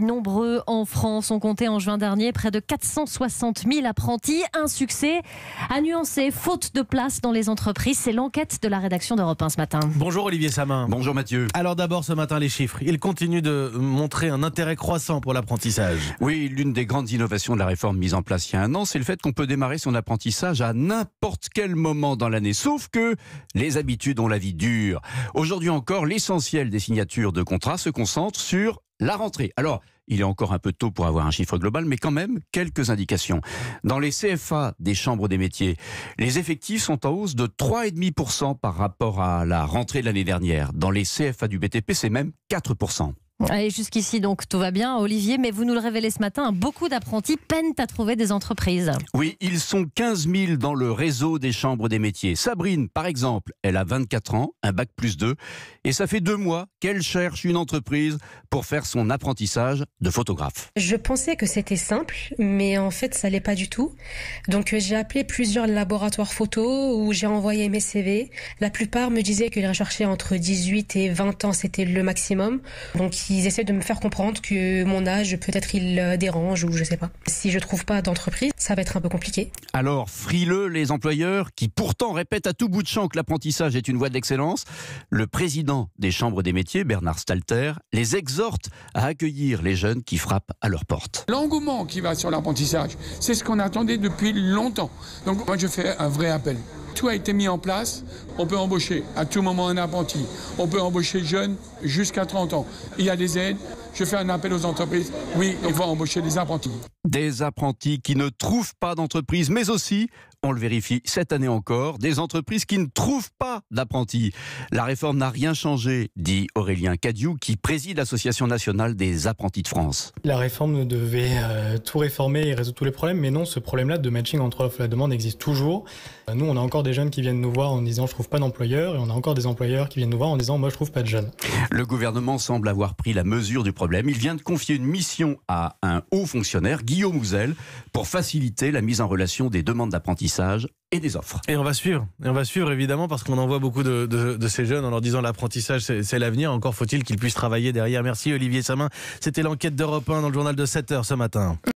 Nombreux en France, ont compté en juin dernier près de 460 000 apprentis. Un succès à nuancer, faute de place dans les entreprises. C'est l'enquête de la rédaction d'Europe 1 ce matin. Bonjour Olivier Samin. Bonjour Mathieu. Alors d'abord ce matin, les chiffres. Ils continuent de montrer un intérêt croissant pour l'apprentissage. Oui, l'une des grandes innovations de la réforme mise en place il y a un an, c'est le fait qu'on peut démarrer son apprentissage à n'importe quel moment dans l'année. Sauf que les habitudes ont la vie dure. Aujourd'hui encore, l'essentiel des signatures de contrats se concentre sur la rentrée. Alors, il est encore un peu tôt pour avoir un chiffre global, mais quand même quelques indications. Dans les CFA des chambres des métiers, les effectifs sont en hausse de 3,5% par rapport à la rentrée de l'année dernière. Dans les CFA du BTP, c'est même 4%. Et jusqu'ici, donc, tout va bien, Olivier, mais vous nous le révélez ce matin, beaucoup d'apprentis peinent à trouver des entreprises. Oui, ils sont 15 000 dans le réseau des chambres des métiers. Sabrine, par exemple, elle a 24 ans, un bac plus 2, et ça fait deux mois qu'elle cherche une entreprise pour faire son apprentissage de photographe. Je pensais que c'était simple, mais en fait, ça l'est pas du tout. Donc, euh, j'ai appelé plusieurs laboratoires photo où j'ai envoyé mes CV. La plupart me disaient qu'ils recherchaient entre 18 et 20 ans, c'était le maximum. Donc, ils essaient de me faire comprendre que mon âge, peut-être il euh, dérange ou je sais pas. Si je trouve pas d'entreprise, ça va être un peu compliqué. Alors, frileux les employeurs qui pourtant répètent à tout bout de champ que l'apprentissage est une voie d'excellence. le président des chambres des métiers, Bernard Stalter, les exhorte à accueillir les jeunes qui frappent à leur porte. L'engouement qui va sur l'apprentissage, c'est ce qu'on attendait depuis longtemps. Donc moi je fais un vrai appel tout a été mis en place. On peut embaucher à tout moment un apprenti. On peut embaucher jeunes jusqu'à 30 ans. Il y a des aides. Je fais un appel aux entreprises. Oui, on va embaucher des apprentis. Des apprentis qui ne trouvent pas d'entreprise, mais aussi on le vérifie cette année encore, des entreprises qui ne trouvent pas d'apprentis. La réforme n'a rien changé, dit Aurélien Cadiou, qui préside l'Association nationale des apprentis de France. La réforme devait euh, tout réformer et résoudre tous les problèmes, mais non, ce problème-là de matching entre offre et la demande existe toujours. Euh, nous, on a encore des jeunes qui viennent nous voir en disant je trouve pas d'employeur, et on a encore des employeurs qui viennent nous voir en disant moi je trouve pas de jeunes. Le gouvernement semble avoir pris la mesure du problème. Il vient de confier une mission à un haut fonctionnaire, Guillaume Mouzel, pour faciliter la mise en relation des demandes d'apprentissage et des offres. Et on va suivre, et on va suivre évidemment parce qu'on envoie beaucoup de, de, ces jeunes en leur disant l'apprentissage c'est l'avenir, encore faut-il qu'ils puissent travailler derrière. Merci Olivier Samin, c'était l'enquête d'Europe 1 dans le journal de 7h ce matin.